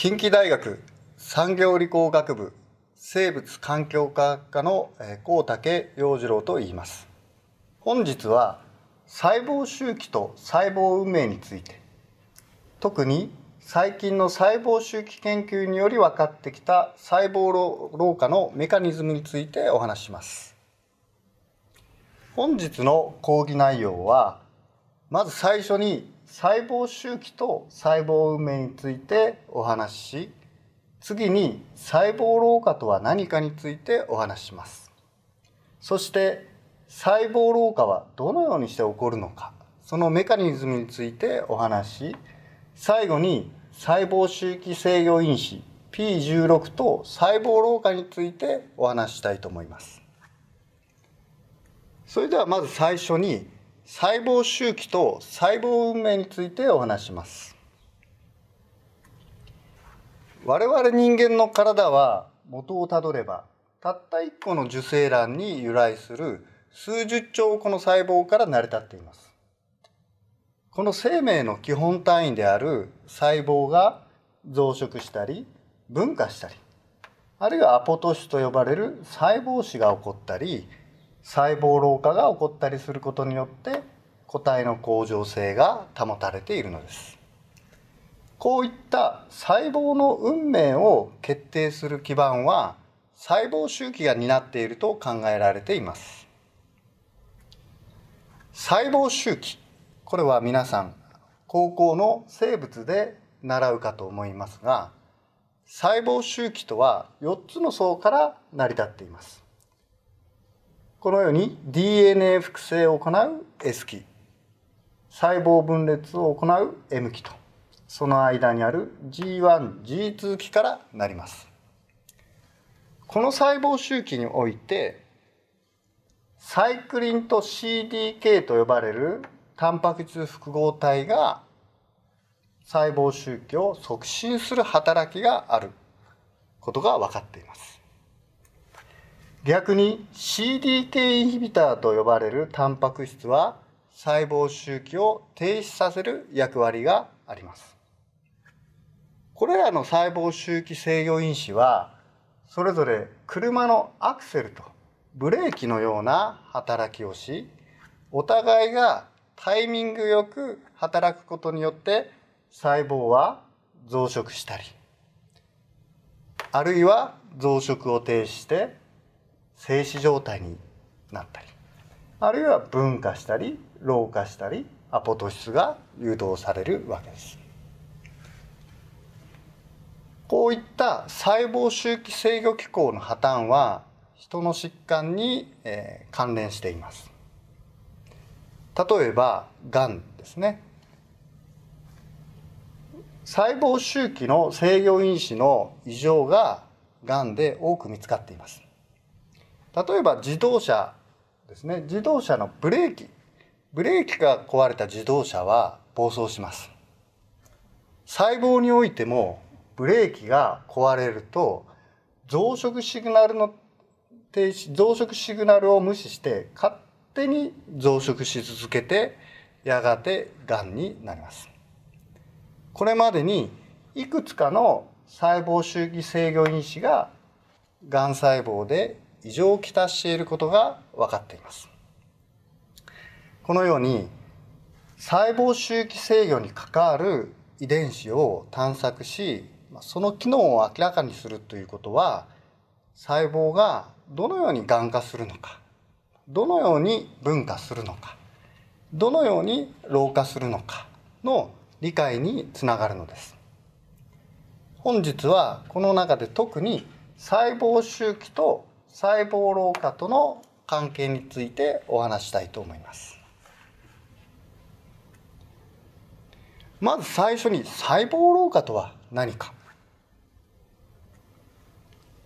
近畿大学産業理工学部生物環境科学科の高竹洋次郎と言います本日は細胞周期と細胞運命について特に最近の細胞周期研究により分かってきた細胞老化のメカニズムについてお話します本日の講義内容はまず最初に細胞周期と細胞運命についてお話しし次に細胞老化とは何かについてお話ししますそして細胞老化はどのようにして起こるのかそのメカニズムについてお話し最後に細胞周期制御因子 P16 と細胞老化についてお話したいと思いますそれではまず最初に細胞周期と細胞運命についてお話します我々人間の体は元をたどればたった1個の受精卵に由来する数十兆個の細胞から成り立っていますこの生命の基本単位である細胞が増殖したり分化したりあるいはアポトシと呼ばれる細胞死が起こったり細胞老化が起こったりすることによって個体の恒常性が保たれているのですこういった細胞の運命を決定する基盤は細胞周期が担っていると考えられています細胞周期これは皆さん高校の生物で習うかと思いますが細胞周期とは4つの層から成り立っていますこのように DNA 複製を行う S 期細胞分裂を行う M 期とその間にある G1G2 期からなりますこの細胞周期においてサイクリンと CDK と呼ばれるタンパク質複合体が細胞周期を促進する働きがあることが分かっています逆に CDK インヒビターと呼ばれるタンパク質は細胞周期を停止させる役割があります。これらの細胞周期制御因子はそれぞれ車のアクセルとブレーキのような働きをしお互いがタイミングよく働くことによって細胞は増殖したりあるいは増殖を停止して静止状態になったりあるいは分化したり老化したりアポトシスが誘導されるわけです。こういった細胞周期制御機構の破綻は人の疾患に、えー、関連しています。例えば、がんですね。細胞周期の制御因子の異常ががんで多く見つかっています。例えば自動車ですね自動車のブレーキブレーキが壊れた自動車は暴走します細胞においてもブレーキが壊れると増殖シグナルの停止増殖シグナルを無視して勝手に増殖し続けてやがてがんになりますこれまでにいくつかの細胞周期制御因子ががん細胞で異常をきたしていることが分かっていますこのように細胞周期制御に関わる遺伝子を探索しその機能を明らかにするということは細胞がどのようにがん化するのかどのように分化するのかどのように老化するのかの理解につながるのです本日はこの中で特に細胞周期と細胞老化との関係についてお話したいと思いますまず最初に細胞老化とは何か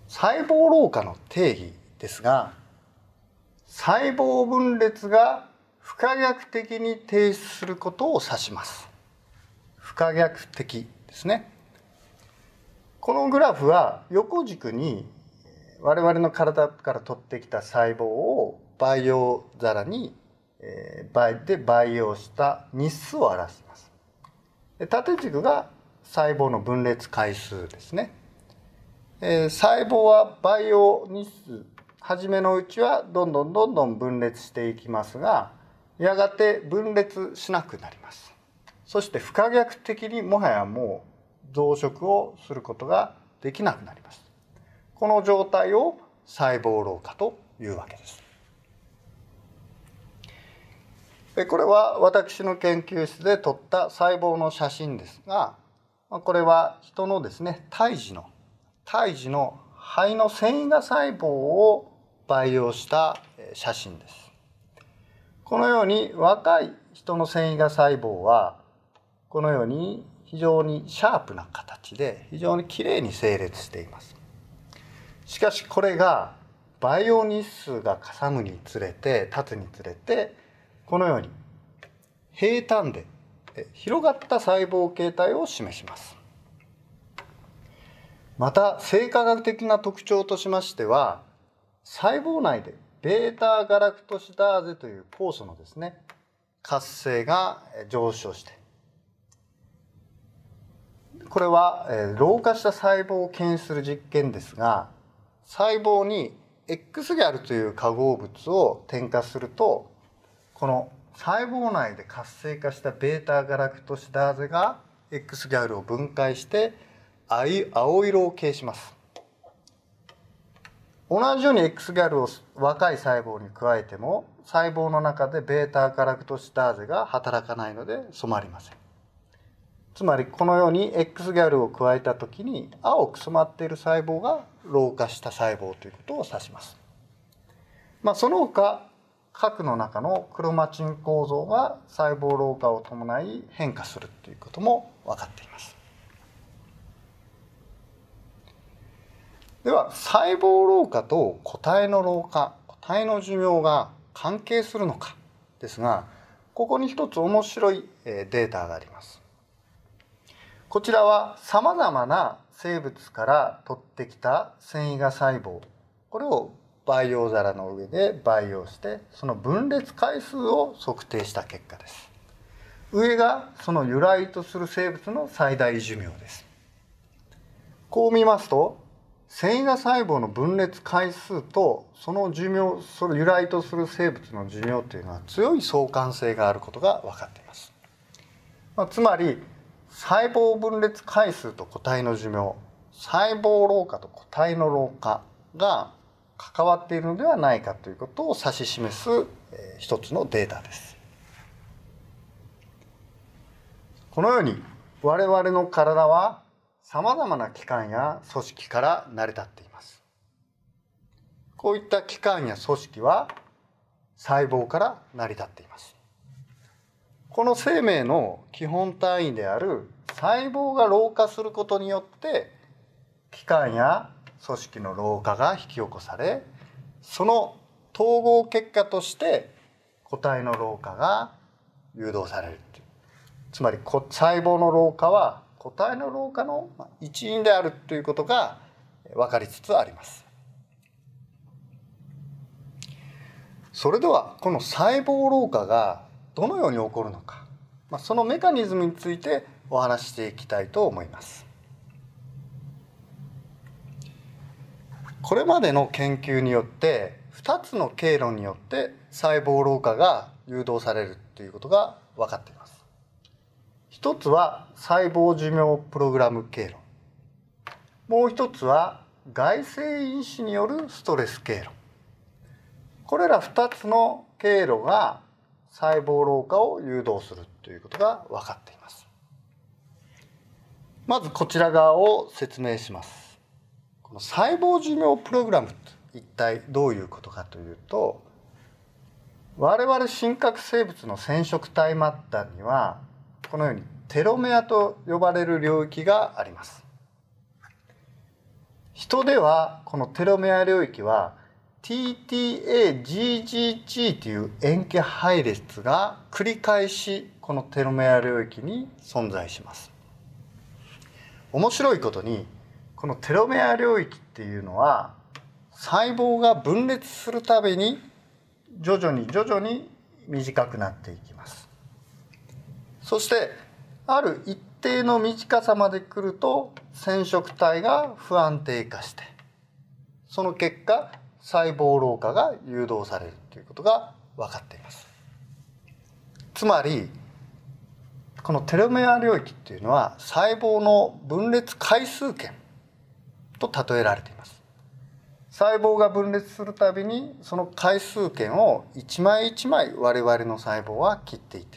細胞老化の定義ですが細胞分裂が不可逆的に停止することを指します不可逆的ですねこのグラフは横軸に我々の体から取ってきた細胞を培養皿に、えー、培で培養した日数を表します。で縦軸が細胞の分裂回数ですね。えー、細胞は培養日数初めのうちはどんどんどんどん分裂していきますがやがて分裂しなくなります。そして不可逆的にもはやもう増殖をすることができなくなります。この状態を細胞老化というわけです。でこれは私の研究室で撮った細胞の写真ですがこれは人のですね胎児の胎児の肺の繊維が細胞を培養した写真です。このように若い人の繊維が細胞はこのように非常にシャープな形で非常にきれいに整列しています。しかしこれがバイオ数がかさむにつれて立つにつれてこのように平坦で広がった細胞形態を示します。また生化学的な特徴としましては細胞内でベータガラクトシダーゼという酵素のですね活性が上昇してこれは老化した細胞を検出する実験ですが細胞に X ギャルという化合物を添加するとこの細胞内で活性化した β ガラクトシダーゼが X ギャルを分解して青色を形します同じように X ギャルを若い細胞に加えても細胞の中で β ガラクトシダーゼが働かないので染まりませんつまりこのように X ギャルを加えた時に青く染まっている細胞が老化した細胞ということを指します。まあ、その他核の中のクロマチン構造が細胞老化を伴い変化するということも分かっています。では細胞老化と個体の老化個体の寿命が関係するのかですがここに一つ面白いデータがあります。こちらはさまざまな生物から取ってきた繊維が細胞これを培養皿の上で培養してその分裂回数を測定した結果です上がその由来とする生物の最大寿命ですこう見ますと繊維が細胞の分裂回数とその寿命その由来とする生物の寿命というのは強い相関性があることが分かっています、まあ、つまり細胞分裂回数と個体の寿命細胞老化と個体の老化が関わっているのではないかということを指し示す、えー、一つのデータです。このように我々の体はさまざまな器官や組織から成り立っています。こういった器官や組織は細胞から成り立っています。この生命の基本単位である細胞が老化することによって器官や組織の老化が引き起こされその統合結果として個体の老化が誘導されるっていうつまり細胞の老化は個体の老化の一因であるということが分かりつつあります。それではこの細胞老化がどのように起こるのか、まあ、そのメカニズムについてお話していきたいと思います。これまでの研究によって2つの経路によって細胞老化が誘導されるということが分かっています。一つは細胞寿命プログラム経路もう一つは外性因子によるストレス経路これら2つの経路が細胞老化を誘導するということが分かっていますまずこちら側を説明しますこの細胞寿命プログラム一体どういうことかというと我々真核生物の染色体末端にはこのようにテロメアと呼ばれる領域があります人ではこのテロメア領域は TTAGGG という塩基配列が繰り返しこのテロメア領域に存在します面白いことにこのテロメア領域っていうのは細胞が分裂するたびに徐々に徐々に短くなっていきますそしてある一定の短さまで来ると染色体が不安定化してその結果細胞老化が誘導されるということが分かっています。つまりこのテロメア領域っていうのは細胞の分裂回数圏と例えられています。細胞が分裂するたびにその回数圏を一枚一枚我々の細胞は切っていて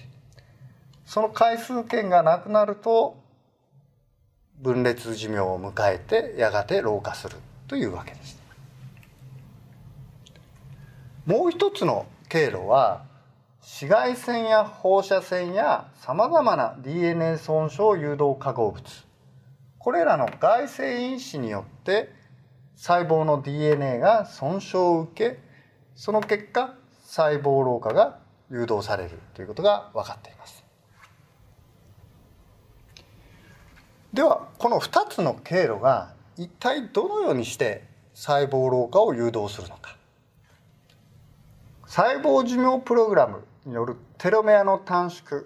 その回数圏がなくなると分裂寿命を迎えてやがて老化するというわけです。もう一つの経路は紫外線や放射線やさまざまな DNA 損傷誘導化合物これらの外性因子によって細胞の DNA が損傷を受けその結果細胞老化が誘導されるということが分かっていますではこの2つの経路が一体どのようにして細胞老化を誘導するのか細胞寿命プログラムによるテロメアの短縮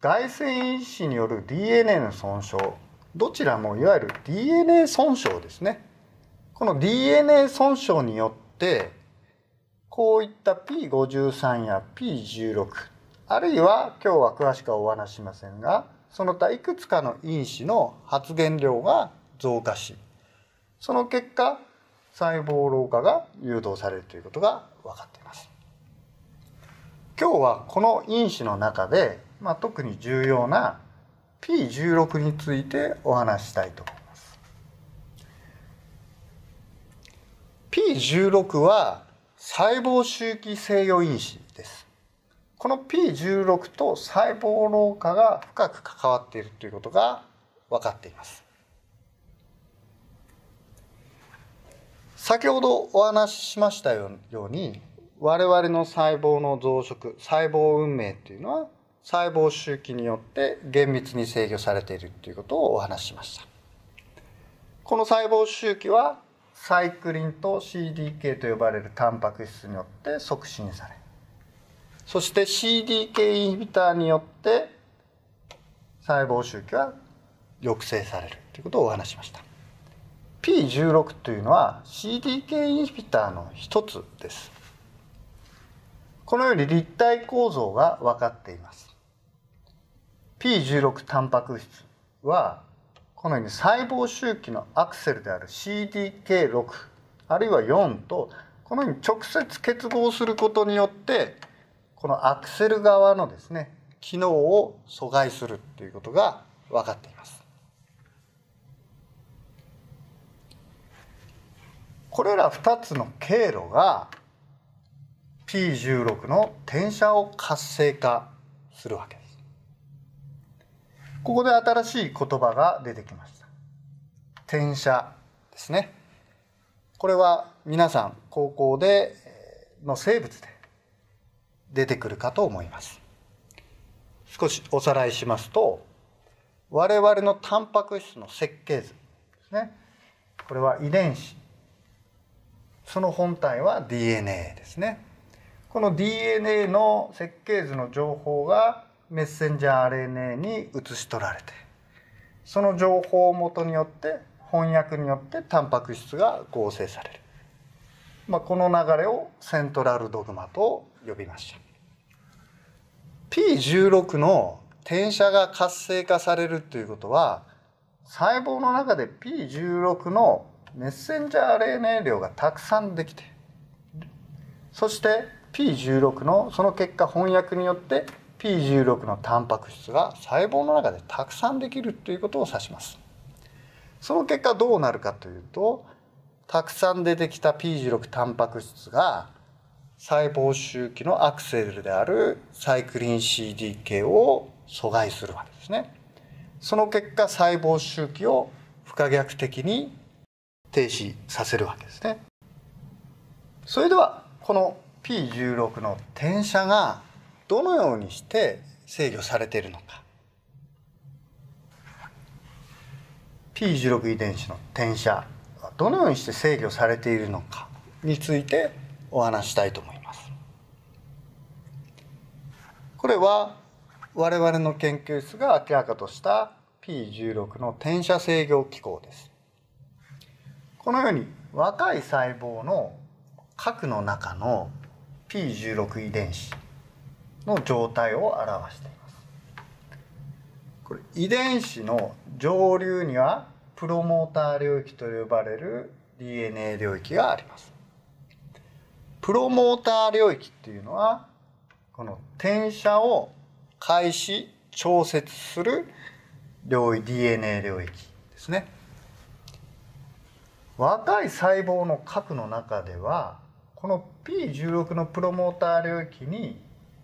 外線因子による DNA の損傷どちらもいわゆる DNA 損傷ですねこの DNA 損傷によってこういった P53 や P16 あるいは今日は詳しくはお話ししませんがその他いくつかの因子の発現量が増加しその結果細胞老化が誘導されるということが分かっています今日はこの因子の中で、まあ、特に重要な P16 についてお話したいと思います P16 は細胞周期制御因子ですこの P16 と細胞老化が深く関わっているということが分かっています先ほどお話ししましたように我々の細胞の増殖細胞運命っていうのは細胞周期によって厳密に制御されているということをお話ししましたこの細胞周期はサイクリンと CDK と呼ばれるタンパク質によって促進されそして CDK インヒビターによって細胞周期は抑制されるということをお話しました P16 というのは CDK インヒビターの一つです。このように立体構造が分かっています。P16 タンパク質はこのように細胞周期のアクセルである CDK6 あるいは4とこのように直接結合することによってこのアクセル側のですね機能を阻害するということが分かっています。これら2つの経路が P16 の転写を活性化するわけです。ここで新しい言葉が出てきました。転写ですね。これは皆さん高校での生物で出てくるかと思います。少しおさらいしますと我々のタンパク質の設計図ですねこれは遺伝子その本体は DNA ですねこの DNA の設計図の情報がメッセンジャー RNA に移し取られてその情報をもとによって翻訳によってタンパク質が合成される、まあ、この流れをセントラルドグマと呼びました P16 の転写が活性化されるということは細胞の中で P16 のメッセンジャー RNA 量がたくさんできてそして P16 のその結果翻訳によって P16 のタンパク質が細胞の中でたくさんできるということを指します。その結果どうなるかというとたくさん出てきた P16 タンパク質が細胞周期のアクセルであるサイクリン CDK を阻害するわけですね。その結果細胞周期を不可逆的に停止させるわけですね。それではこの P16 の転写がどのようにして制御されているのか P16 遺伝子の転写はどのようにして制御されているのかについてお話したいと思います。これは我々の研究室が明らかとした P16 の転写制御機構です。このように若い細胞の核の中の P16 遺伝子の状態を表していますこれ遺伝子の上流にはプロモーター領域と呼ばれる DNA 領域がありますプロモーター領域っていうのはこの転写を開始調節する領域 DNA 領域ですね若い細胞の核の中ではこの P16 のプロモーター領域に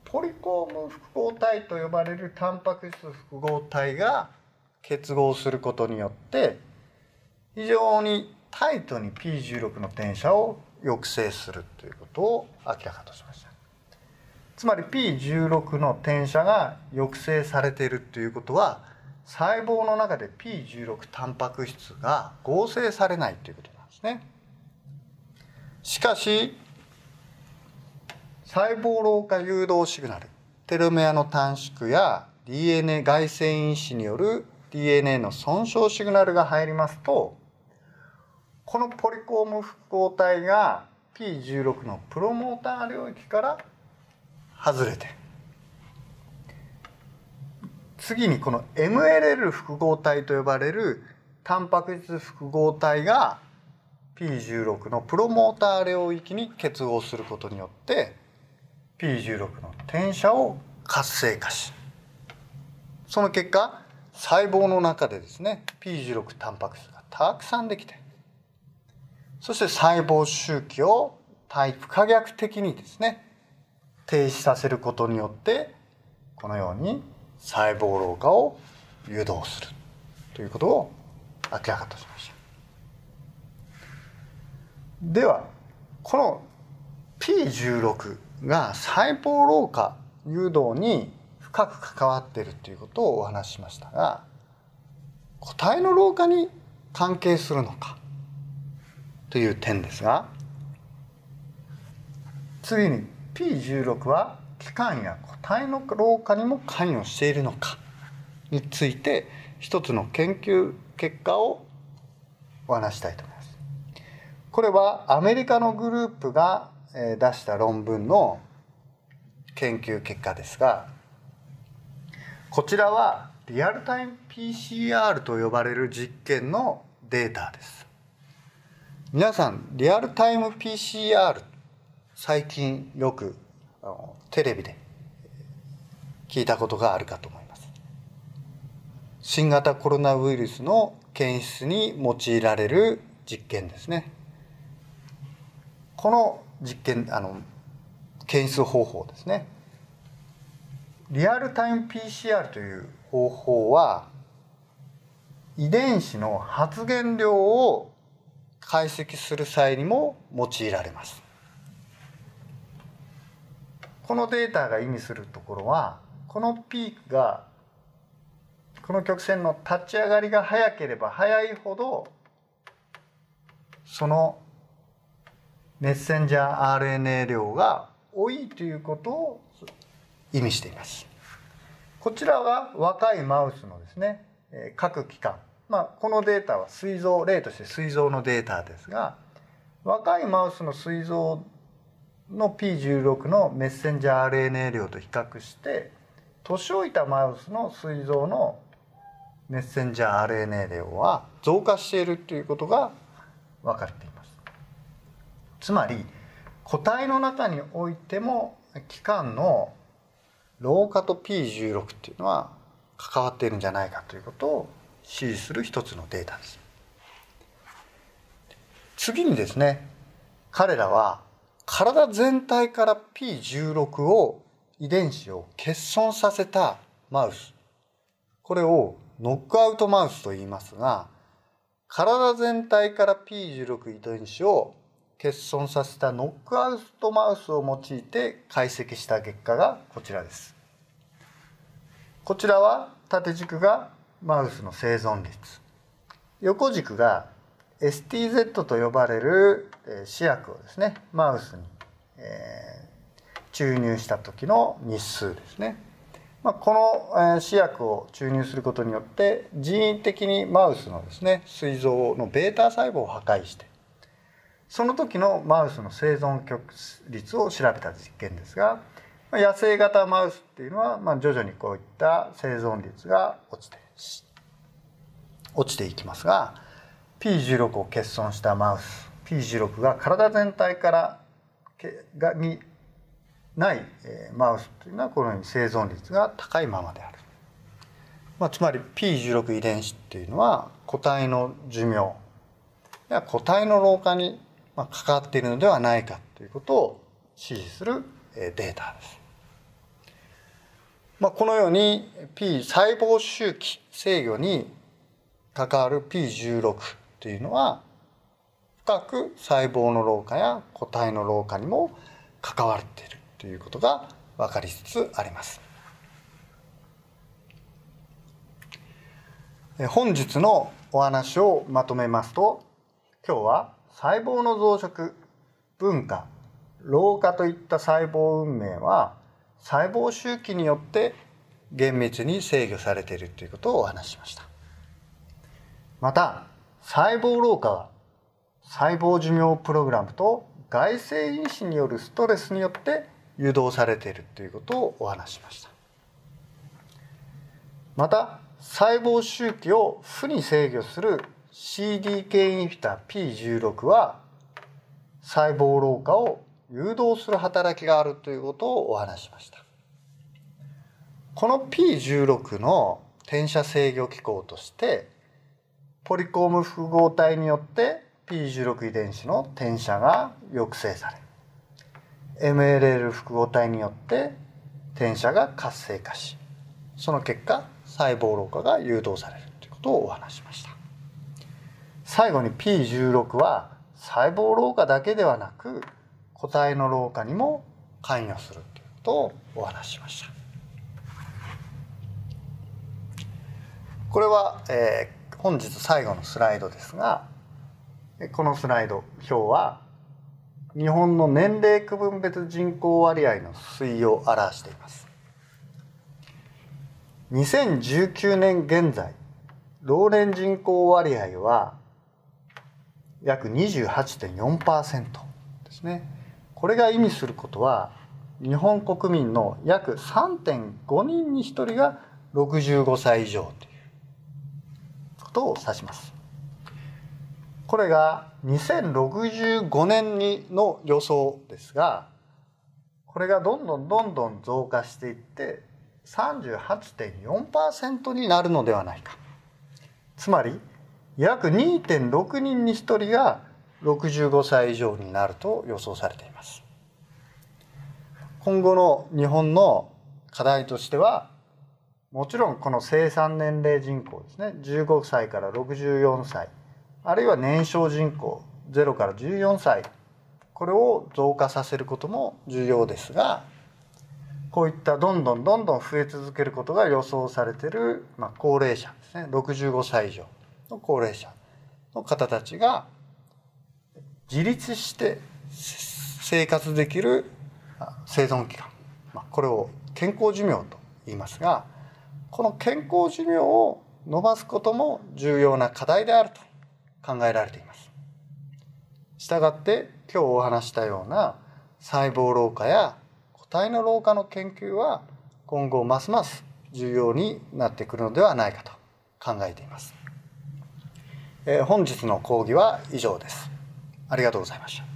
ポリコーム複合体と呼ばれるタンパク質複合体が結合することによって非常にタイトに P16 の転写を抑制するということを明らかとしましたつまり P16 の転写が抑制されているということは細胞の中で P16 タンパク質が合成されないということなんですね。しかし細胞老化誘導シグナルテルメアの短縮や DNA 外線因子による DNA の損傷シグナルが入りますとこのポリコーム複合体が P16 のプロモーター領域から外れて次にこの MLL 複合体と呼ばれるタンパク質複合体が P16 のプロモーター領域に結合することによって P16 の転写を活性化しその結果細胞の中でですね P16 タンパク質がたくさんできてそして細胞周期を体プ可逆的にですね停止させることによってこのように細胞老化を誘導するということを明らかとしましたではこの P16 が細胞老化誘導に深く関わっているということをお話ししましたが個体の老化に関係するのかという点ですが次に P16 は器官や個体の老化にも関与しているのかについて一つの研究結果をお話したいと思います。これはアメリカのグループが出した論文の研究結果ですがこちらはリアルタイム PCR と呼ばれる実験のデータです皆さんリアルタイム PCR 最近よくテレビで聞いたことがあるかと思います。新型コロナウイルスの検出に用いられる実験ですね。この実験あの検出方法ですね。リアルタイム PCR という方法は遺伝子の発現量を解析する際にも用いられます。このデータが意味するところはこのピークがこの曲線の立ち上がりが早ければ早いほどそのメッセンジャー RNA 量が多いということを意味しています。こちらは若いマウスのですね各器官まあ、このデータは膵臓例として膵臓のデータですが若いマウスの膵臓の P16 のメッセンジャー RNA 量と比較して年老いたマウスの膵臓のメッセンジャー RNA 量は増加しているということが分かっていますつまり個体の中においても期間の老化と P16 っていうのは関わっているんじゃないかということを支持する一つのデータです次にですね彼らは体全体から P16 を遺伝子を欠損させたマウスこれをノックアウトマウスと言いますが体全体から P16 遺伝子を欠損させたノックアウトマウスを用いて解析した結果がこちらです。こちらは縦軸がマウスの生存率横軸が STZ と呼ばれる試薬をですねマウスに、え注入した時の日数ですね、まあ、この試薬を注入することによって人為的にマウスのですね膵臓の β 細胞を破壊してその時のマウスの生存局率を調べた実験ですが野生型マウスっていうのは、まあ、徐々にこういった生存率が落ちて落ちていきますが P16 を欠損したマウス P16 が体全体からがにない、えー、マウスというのはこのように生存率が高いままである、まあ、つまり P16 遺伝子っていうのは個体の寿命や個体の老化に関わっているのではないかということを支持するデータです。まあ、このように P 細胞周期制御に関わる P16 っていうのは深く細胞の老化や個体の老化にも関わっているということが分かりつつあります。本日のお話をまとめますと今日は細胞の増殖文化老化といった細胞運命は細胞周期によって厳密に制御されているということをお話ししました。また細胞老化は細胞寿命プログラムと外性因子によるストレスによって誘導されているということをお話しましたまた細胞周期を負に制御する CDK インフィタ P16 は細胞老化を誘導する働きがあるということをお話しましたこの P16 の転写制御機構としてポリコーム複合体によって P16 遺伝子の転写が抑制され MLL 複合体によって転写が活性化しその結果細胞老化が誘導されるということをお話しました最後に P16 は細胞老化だけではなく個体の老化にも関与するということをお話ししましたこれは、えー、本日最後のスライドですがこのスライド表は日本の年齢区分別人口割合の推移を表しています2019年現在老年人口割合は約28.4%ですねこれが意味することは日本国民の約3.5人に1人が65歳以上ということを指しますこれが2065年にの予想ですがこれがどんどんどんどん増加していって38.4%になるのではないかつまり約2.6人に1人が65歳以上になると予想されています今後の日本の課題としてはもちろんこの生産年齢人口ですね15歳から64歳あるいは年少人口0から14歳これを増加させることも重要ですがこういったどんどんどんどん増え続けることが予想されてる、まあ、高齢者ですね65歳以上の高齢者の方たちが自立して生活できる生存期間、まあ、これを健康寿命と言いますがこの健康寿命を伸ばすことも重要な課題であると考えられています。したがって今日お話したような細胞老化や個体の老化の研究は今後ますます重要になってくるのではないかと考えています。えー、本日の講義は以上です。ありがとうございました。